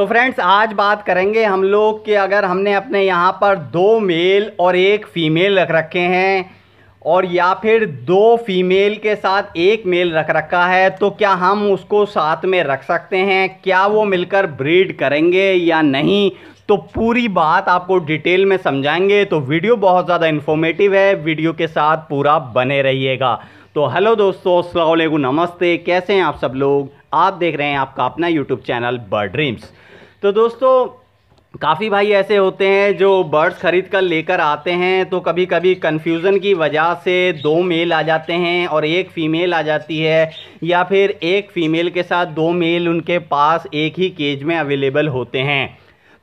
तो फ्रेंड्स आज बात करेंगे हम लोग कि अगर हमने अपने यहाँ पर दो मेल और एक फ़ीमेल रख रखे हैं और या फिर दो फीमेल के साथ एक मेल रख रखा है तो क्या हम उसको साथ में रख सकते हैं क्या वो मिलकर ब्रीड करेंगे या नहीं तो पूरी बात आपको डिटेल में समझाएंगे तो वीडियो बहुत ज़्यादा इन्फॉर्मेटिव है वीडियो के साथ पूरा बने रहिएगा तो हेलो दोस्तों असल नमस्ते कैसे हैं आप सब लोग आप देख रहे हैं आपका अपना यूट्यूब चैनल बर्ड ड्रीम्स तो दोस्तों काफ़ी भाई ऐसे होते हैं जो बर्ड्स ख़रीद कर लेकर आते हैं तो कभी कभी कन्फ्यूज़न की वजह से दो मेल आ जाते हैं और एक फ़ीमेल आ जाती है या फिर एक फ़ीमेल के साथ दो मेल उनके पास एक ही केज में अवेलेबल होते हैं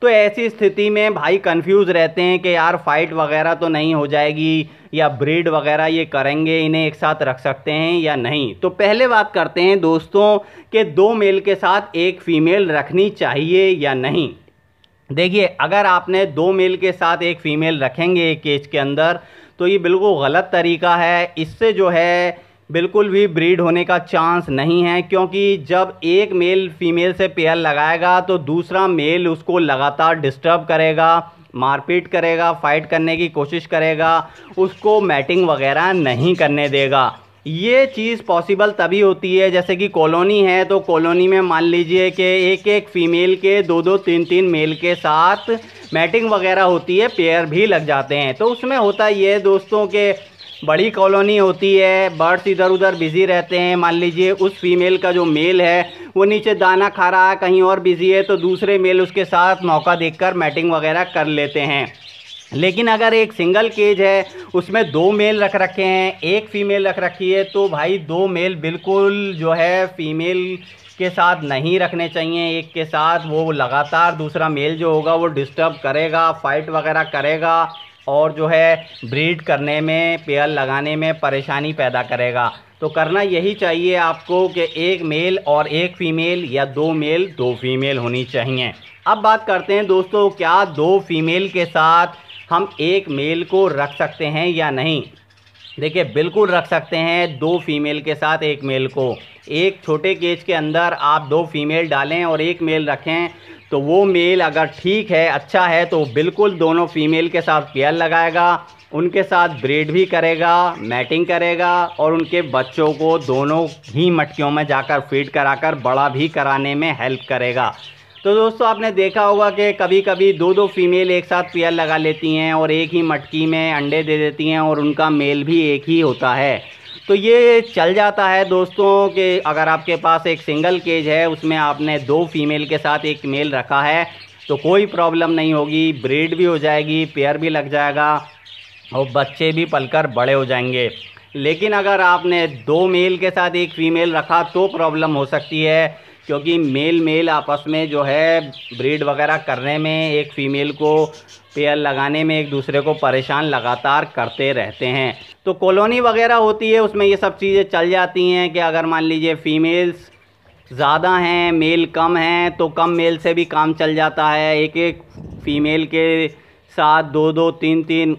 तो ऐसी स्थिति में भाई कंफ्यूज रहते हैं कि यार फाइट वगैरह तो नहीं हो जाएगी या ब्रीड वगैरह ये करेंगे इन्हें एक साथ रख सकते हैं या नहीं तो पहले बात करते हैं दोस्तों के दो मेल के साथ एक फ़ीमेल रखनी चाहिए या नहीं देखिए अगर आपने दो मेल के साथ एक फ़ीमेल रखेंगे एक केज के अंदर तो ये बिल्कुल गलत तरीका है इससे जो है बिल्कुल भी ब्रीड होने का चांस नहीं है क्योंकि जब एक मेल फीमेल से पेयर लगाएगा तो दूसरा मेल उसको लगातार डिस्टर्ब करेगा मारपीट करेगा फाइट करने की कोशिश करेगा उसको मैटिंग वगैरह नहीं करने देगा ये चीज़ पॉसिबल तभी होती है जैसे कि कॉलोनी है तो कॉलोनी में मान लीजिए कि एक एक फ़ीमेल के दो दो तीन तीन मेल के साथ मैटिंग वगैरह होती है पेयर भी लग जाते हैं तो उसमें होता ये दोस्तों के बड़ी कॉलोनी होती है बर्ड्स इधर उधर बिज़ी रहते हैं मान लीजिए उस फीमेल का जो मेल है वो नीचे दाना खा रहा है कहीं और बिज़ी है तो दूसरे मेल उसके साथ मौका देखकर मैटिंग वगैरह कर लेते हैं लेकिन अगर एक सिंगल केज है उसमें दो मेल रख रखे हैं एक फ़ीमेल रख रखी है तो भाई दो मेल बिल्कुल जो है फ़ीमेल के साथ नहीं रखने चाहिए एक के साथ वो लगातार दूसरा मेल जो होगा वो डिस्टर्ब करेगा फाइट वगैरह करेगा और जो है ब्रीड करने में पेयर लगाने में परेशानी पैदा करेगा तो करना यही चाहिए आपको कि एक मेल और एक फ़ीमेल या दो मेल दो फीमेल होनी चाहिए अब बात करते हैं दोस्तों क्या दो फीमेल के साथ हम एक मेल को रख सकते हैं या नहीं देखिए बिल्कुल रख सकते हैं दो फीमेल के साथ एक मेल को एक छोटे केज के अंदर आप दो फीमेल डालें और एक मेल रखें तो वो मेल अगर ठीक है अच्छा है तो बिल्कुल दोनों फीमेल के साथ पेयर लगाएगा उनके साथ ब्रीड भी करेगा मैटिंग करेगा और उनके बच्चों को दोनों ही मटकियों में जाकर फीड कराकर बड़ा भी कराने में हेल्प करेगा तो दोस्तों आपने देखा होगा कि कभी कभी दो दो फीमेल एक साथ पेयर लगा लेती हैं और एक ही मटकी में अंडे दे देती हैं और उनका मेल भी एक ही होता है तो ये चल जाता है दोस्तों कि अगर आपके पास एक सिंगल केज है उसमें आपने दो फीमेल के साथ एक मेल रखा है तो कोई प्रॉब्लम नहीं होगी ब्रीड भी हो जाएगी पेयर भी लग जाएगा और बच्चे भी पलकर बड़े हो जाएंगे लेकिन अगर आपने दो मेल के साथ एक फीमेल रखा तो प्रॉब्लम हो सकती है क्योंकि मेल मेल आपस में जो है ब्रीड वगैरह करने में एक फ़ीमेल को पेयर लगाने में एक दूसरे को परेशान लगातार करते रहते हैं तो कॉलोनी वगैरह होती है उसमें ये सब चीज़ें चल जाती हैं कि अगर मान लीजिए फ़ीमेल्स ज़्यादा हैं मेल कम हैं तो कम मेल से भी काम चल जाता है एक एक फ़ीमेल के साथ दो दो तीन तीन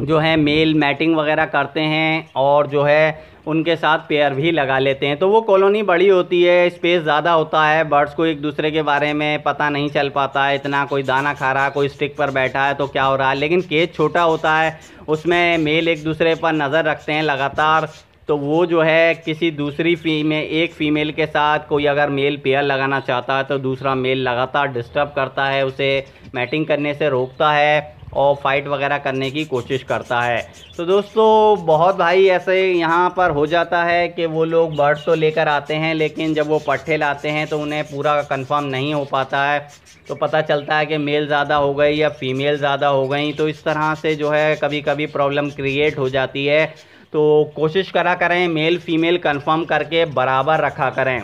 जो है मेल मैटिंग वगैरह करते हैं और जो है उनके साथ पेयर भी लगा लेते हैं तो वो कॉलोनी बड़ी होती है स्पेस ज़्यादा होता है बर्ड्स को एक दूसरे के बारे में पता नहीं चल पाता है इतना कोई दाना खा रहा है कोई स्टिक पर बैठा है तो क्या हो रहा है लेकिन केज छोटा होता है उसमें मेल एक दूसरे पर नज़र रखते हैं लगातार तो वो जो है किसी दूसरी फीमेल एक फ़ीमेल के साथ कोई अगर मेल पेयर लगाना चाहता है तो दूसरा मेल लगातार डिस्टर्ब करता है उसे मैटिंग करने से रोकता है और फाइट वगैरह करने की कोशिश करता है तो दोस्तों बहुत भाई ऐसे यहाँ पर हो जाता है कि वो लोग बर्ड्स तो लेकर आते हैं लेकिन जब वो पट्ठे लाते हैं तो उन्हें पूरा कंफर्म नहीं हो पाता है तो पता चलता है कि मेल ज़्यादा हो गई या फीमेल ज़्यादा हो गई तो इस तरह से जो है कभी कभी प्रॉब्लम क्रिएट हो जाती है तो कोशिश करा करें मेल फीमेल कन्फर्म करके बराबर रखा करें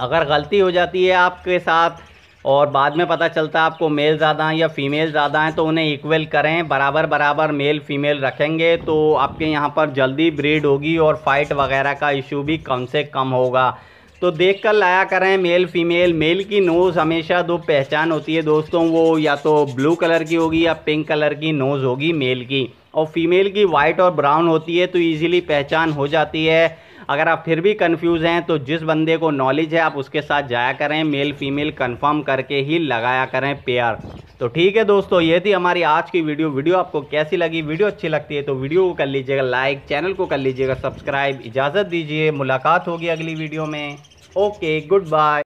अगर गलती हो जाती है आपके साथ और बाद में पता चलता है आपको मेल ज़्यादा हैं या फीमेल ज़्यादा हैं तो उन्हें इक्वल करें बराबर बराबर मेल फीमेल रखेंगे तो आपके यहाँ पर जल्दी ब्रीड होगी और फाइट वगैरह का इशू भी कम से कम होगा तो देख कर लाया करें मेल फीमेल मेल की नोज़ हमेशा दो पहचान होती है दोस्तों वो या तो ब्लू कलर की होगी या पिंक कलर की नोज़ होगी मेल की और फीमेल की वाइट और ब्राउन होती है तो ईजिली पहचान हो जाती है अगर आप फिर भी कन्फ्यूज़ हैं तो जिस बंदे को नॉलेज है आप उसके साथ जाया करें मेल फीमेल कन्फर्म करके ही लगाया करें पेयर तो ठीक है दोस्तों ये थी हमारी आज की वीडियो वीडियो आपको कैसी लगी वीडियो अच्छी लगती है तो वीडियो को कर लीजिएगा लाइक चैनल को कर लीजिएगा सब्सक्राइब इजाज़त दीजिए मुलाकात होगी अगली वीडियो में ओके गुड बाय